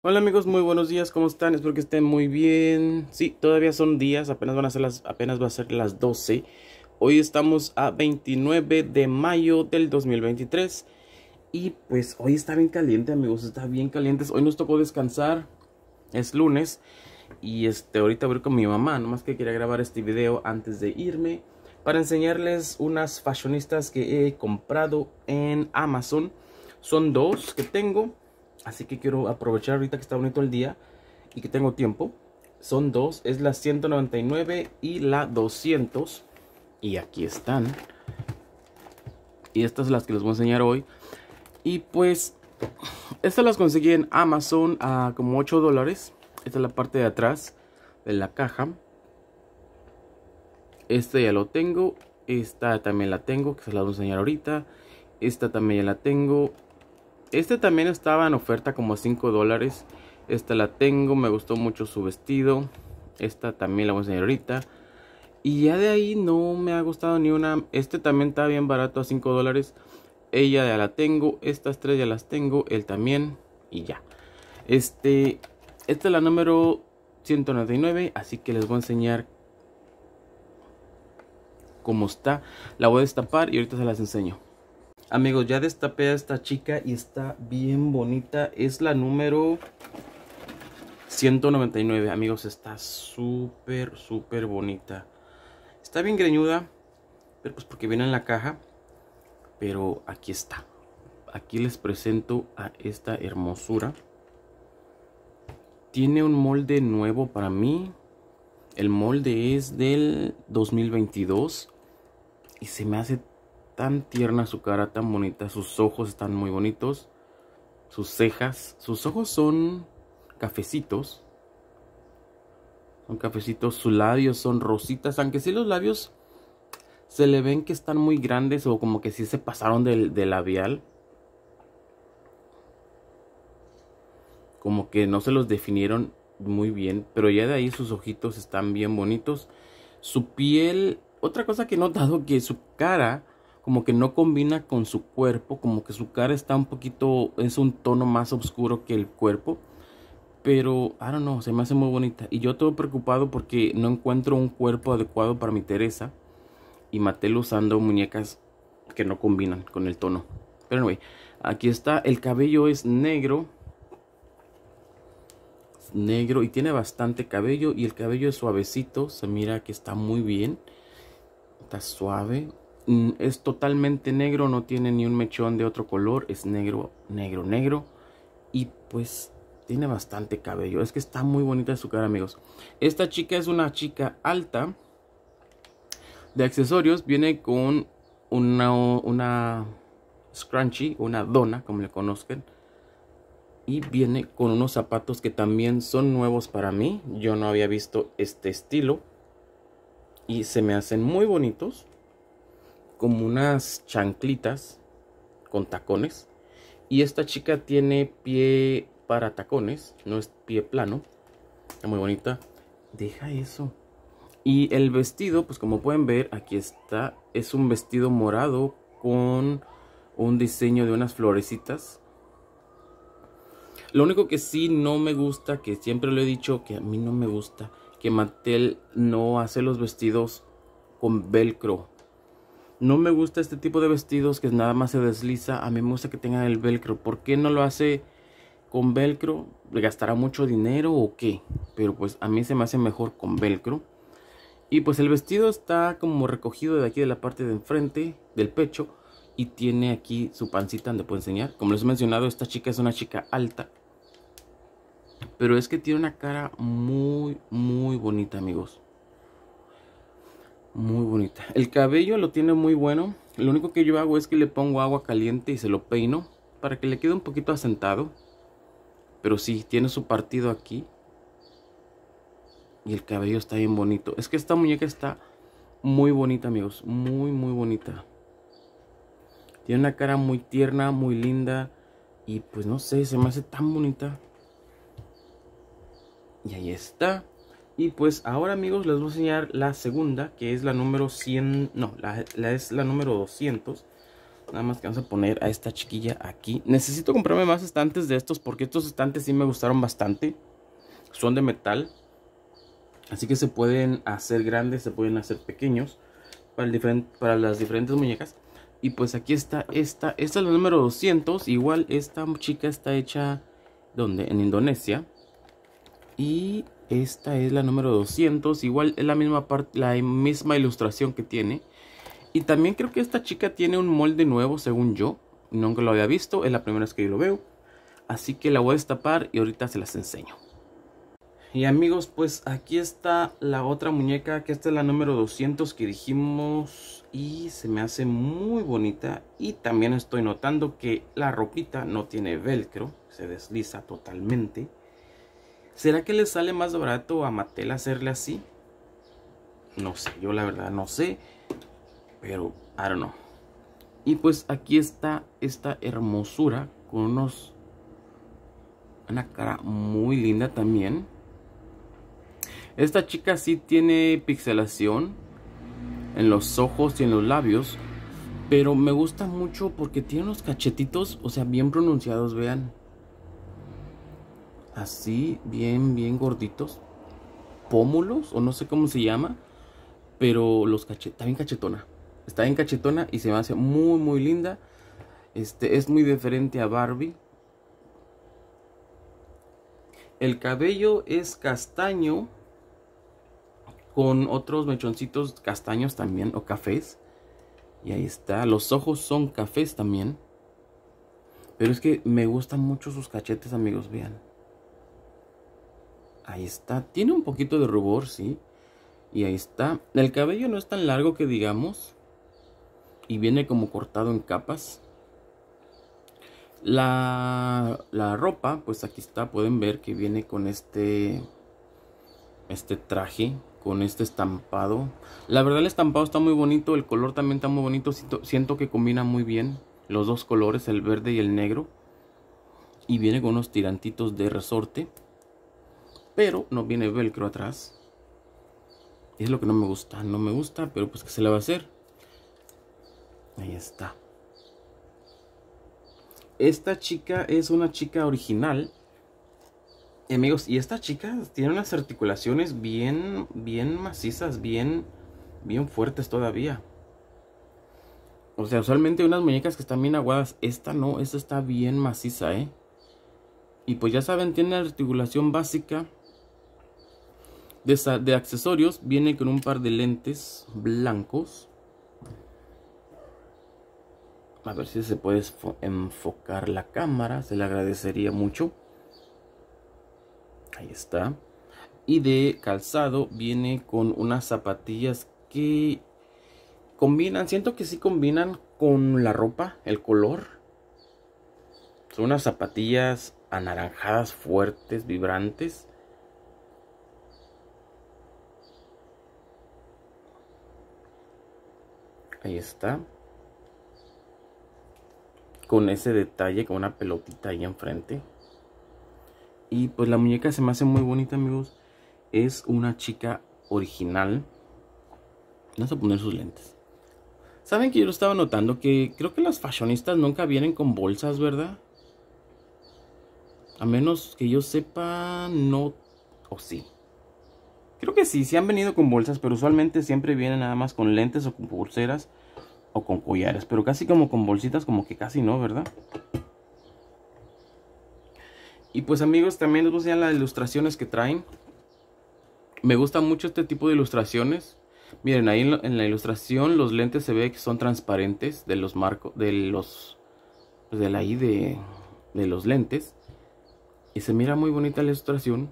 Hola amigos, muy buenos días, ¿cómo están? Espero que estén muy bien. Sí, todavía son días, apenas van a ser las, va a ser las 12. Hoy estamos a 29 de mayo del 2023. Y pues hoy está bien caliente, amigos, está bien caliente. Hoy nos tocó descansar, es lunes. Y este, ahorita voy con mi mamá, nomás que quería grabar este video antes de irme. Para enseñarles unas fashionistas que he comprado en Amazon. Son dos que tengo. Así que quiero aprovechar ahorita que está bonito el día y que tengo tiempo. Son dos, es la 199 y la 200. Y aquí están. Y estas son las que les voy a enseñar hoy. Y pues, estas las conseguí en Amazon a como 8 dólares. Esta es la parte de atrás de la caja. Esta ya lo tengo. Esta también la tengo, que se la voy a enseñar ahorita. Esta también ya la tengo. Este también estaba en oferta como a 5 dólares. Esta la tengo, me gustó mucho su vestido. Esta también la voy a enseñar ahorita. Y ya de ahí no me ha gustado ni una. Este también está bien barato a 5 dólares. Ella ya la tengo. Estas tres ya las tengo. Él también. Y ya. Este. Esta es la número 199. Así que les voy a enseñar cómo está. La voy a destapar y ahorita se las enseño. Amigos, ya destapé a esta chica y está bien bonita. Es la número 199. Amigos, está súper, súper bonita. Está bien greñuda, pero pues porque viene en la caja. Pero aquí está. Aquí les presento a esta hermosura. Tiene un molde nuevo para mí. El molde es del 2022. Y se me hace tan tierna su cara, tan bonita. Sus ojos están muy bonitos. Sus cejas. Sus ojos son cafecitos. Son cafecitos. Sus labios son rositas. Aunque sí los labios se le ven que están muy grandes o como que sí se pasaron del, del labial. Como que no se los definieron muy bien. Pero ya de ahí sus ojitos están bien bonitos. Su piel otra cosa que he notado que su cara como que no combina con su cuerpo, como que su cara está un poquito, es un tono más oscuro que el cuerpo. Pero, I no. know, se me hace muy bonita. Y yo todo preocupado porque no encuentro un cuerpo adecuado para mi Teresa. Y Mattel usando muñecas que no combinan con el tono. Pero anyway, aquí está. El cabello es negro. negro y tiene bastante cabello. Y el cabello es suavecito. Se mira que está muy bien. Está suave. Mm, es totalmente negro, no tiene ni un mechón de otro color, es negro, negro, negro. Y pues tiene bastante cabello, es que está muy bonita su cara amigos. Esta chica es una chica alta de accesorios, viene con una, una scrunchie, una dona, como le conozcan. Y viene con unos zapatos que también son nuevos para mí. Yo no había visto este estilo. Y se me hacen muy bonitos como unas chanclitas con tacones. Y esta chica tiene pie para tacones, no es pie plano. Está muy bonita. Deja eso. Y el vestido, pues como pueden ver, aquí está. Es un vestido morado con un diseño de unas florecitas. Lo único que sí no me gusta, que siempre lo he dicho, que a mí no me gusta, que Mattel no hace los vestidos con velcro. No me gusta este tipo de vestidos que nada más se desliza. A mí me gusta que tengan el velcro. ¿Por qué no lo hace con velcro? ¿Le gastará mucho dinero o qué? Pero pues a mí se me hace mejor con velcro. Y pues el vestido está como recogido de aquí de la parte de enfrente del pecho. Y tiene aquí su pancita donde puedo enseñar. Como les he mencionado, esta chica es una chica alta. Pero es que tiene una cara muy, muy bonita, amigos muy bonita. El cabello lo tiene muy bueno. Lo único que yo hago es que le pongo agua caliente y se lo peino para que le quede un poquito asentado. Pero sí, tiene su partido aquí. Y el cabello está bien bonito. Es que esta muñeca está muy bonita, amigos. Muy, muy bonita. Tiene una cara muy tierna, muy linda. Y pues no sé, se me hace tan bonita. Y ahí está. Y pues ahora amigos les voy a enseñar la segunda, que es la número 100, no, la, es la número 200. Nada más que vamos a poner a esta chiquilla aquí. Necesito comprarme más estantes de estos porque estos estantes sí me gustaron bastante. Son de metal. Así que se pueden hacer grandes, se pueden hacer pequeños para, el para las diferentes muñecas. Y pues aquí está esta. Esta es la número 200. Igual esta chica está hecha donde en Indonesia. Y esta es la número 200. Igual es la misma, parte, la misma ilustración que tiene. Y también creo que esta chica tiene un molde nuevo, según yo. Nunca lo había visto, es la primera vez que yo lo veo. Así que la voy a destapar y ahorita se las enseño. Y amigos, pues aquí está la otra muñeca, que esta es la número 200 que dijimos y se me hace muy bonita. Y también estoy notando que la ropita no tiene velcro, se desliza totalmente. ¿Será que le sale más barato a Mattel hacerle así? No sé, yo la verdad no sé. Pero, I don't Y pues aquí está esta hermosura con unos... Una cara muy linda también. Esta chica sí tiene pixelación en los ojos y en los labios. Pero me gusta mucho porque tiene unos cachetitos, o sea, bien pronunciados, vean así, bien, bien gorditos, pómulos, o no sé cómo se llama, pero los cachetes. está bien cachetona, está bien cachetona y se me hace muy, muy linda. Este es muy diferente a Barbie. El cabello es castaño con otros mechoncitos castaños también o cafés. Y ahí está. Los ojos son cafés también. Pero es que me gustan mucho sus cachetes, amigos. Vean. Ahí está. Tiene un poquito de rubor, sí. Y ahí está. El cabello no es tan largo que digamos. Y viene como cortado en capas. La, la ropa, pues aquí está. Pueden ver que viene con este, este traje. Con este estampado. La verdad el estampado está muy bonito. El color también está muy bonito. Siento, siento que combina muy bien los dos colores. El verde y el negro. Y viene con unos tirantitos de resorte pero no viene velcro atrás. Es lo que no me gusta, no me gusta, pero pues que se le va a hacer. Ahí está. Esta chica es una chica original. Y amigos, y esta chica tiene unas articulaciones bien, bien macizas, bien, bien fuertes todavía. O sea, usualmente unas muñecas que están bien aguadas. Esta no, esta está bien maciza, ¿eh? Y pues ya saben, tiene articulación básica de, accesorios viene con un par de lentes blancos. A ver si se puede enfocar la cámara. Se le agradecería mucho. Ahí está. Y de calzado viene con unas zapatillas que combinan. Siento que sí combinan con la ropa, el color. Son unas zapatillas anaranjadas, fuertes, vibrantes. Ahí está. Con ese detalle, con una pelotita ahí enfrente. Y pues la muñeca se me hace muy bonita, amigos. Es una chica original. Vamos a poner sus lentes. Saben que yo lo estaba notando que creo que las fashionistas nunca vienen con bolsas, ¿verdad? A menos que yo sepa, no. O sí. Creo que sí, sí han venido con bolsas, pero usualmente siempre vienen nada más con lentes o con pulseras con collares, pero casi como con bolsitas, como que casi no, ¿verdad? Y pues amigos, también les voy las ilustraciones que traen. Me gusta mucho este tipo de ilustraciones. Miren, ahí en, la ilustración los lentes se ve que son transparentes de los marcos, de los, pues, de la de los lentes. Y se mira muy bonita la ilustración.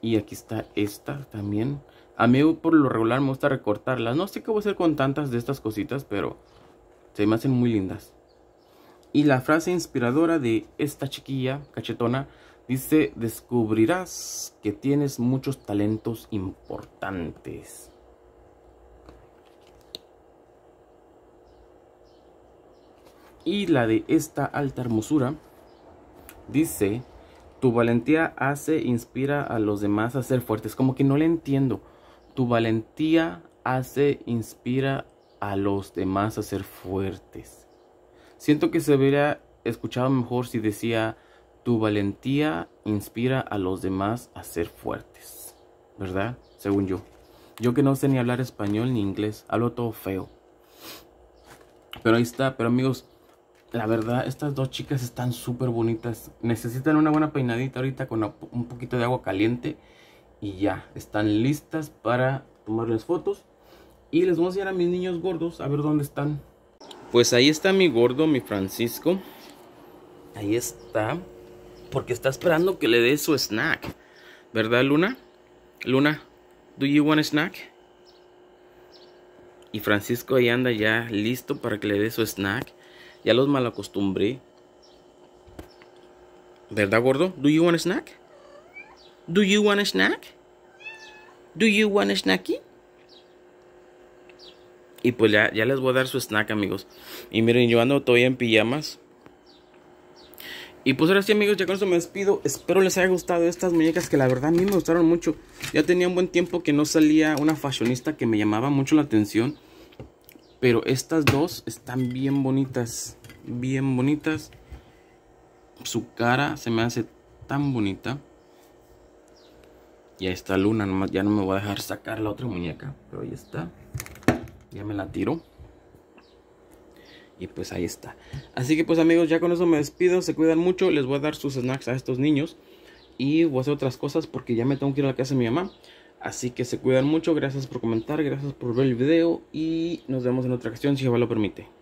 Y aquí está esta también. A mí por lo regular me gusta recortarlas. No sé qué voy a hacer con tantas de estas cositas, pero se me hacen muy lindas. Y la frase inspiradora de esta chiquilla cachetona dice, descubrirás que tienes muchos talentos importantes. Y la de esta alta hermosura dice, tu valentía hace, inspira a los demás a ser fuertes. Como que no le entiendo. Tu valentía hace, inspira a los demás a ser fuertes. Siento que se hubiera escuchado mejor si decía, tu valentía inspira a los demás a ser fuertes. ¿Verdad? Según yo. Yo que no sé ni hablar español ni inglés, hablo todo feo. Pero ahí está, pero amigos, la verdad, estas dos chicas están súper bonitas. Necesitan una buena peinadita ahorita con un poquito de agua caliente y ya están listas para tomarles fotos y les voy a enseñar a mis niños gordos a ver dónde están pues ahí está mi gordo mi francisco ahí está porque está esperando que le dé su snack verdad luna luna do you want a snack y francisco ahí anda ya listo para que le dé su snack ya los malacostumbré verdad gordo do you want a snack Do you want a snack? Do you want a snacky? Y pues ya, les voy a dar su snack, amigos. Y miren, yo ando todavía en pijamas. Y pues ahora sí amigos, ya con eso me despido. Espero les haya gustado estas muñecas que la verdad a mí me gustaron mucho. Ya tenía un buen tiempo que no salía una fashionista que me llamaba mucho la atención. Pero estas dos están bien bonitas. Bien bonitas. Su cara se me hace tan bonita. Y ahí está Luna, nomás ya no me voy a dejar sacar la otra muñeca. Pero ahí está. Ya me la tiro. Y pues ahí está. Así que pues amigos, ya con eso me despido. Se cuidan mucho. Les voy a dar sus snacks a estos niños. Y voy a hacer otras cosas porque ya me tengo que ir a la casa de mi mamá. Así que se cuidan mucho. Gracias por comentar. Gracias por ver el video. Y nos vemos en otra ocasión si Jehová lo permite.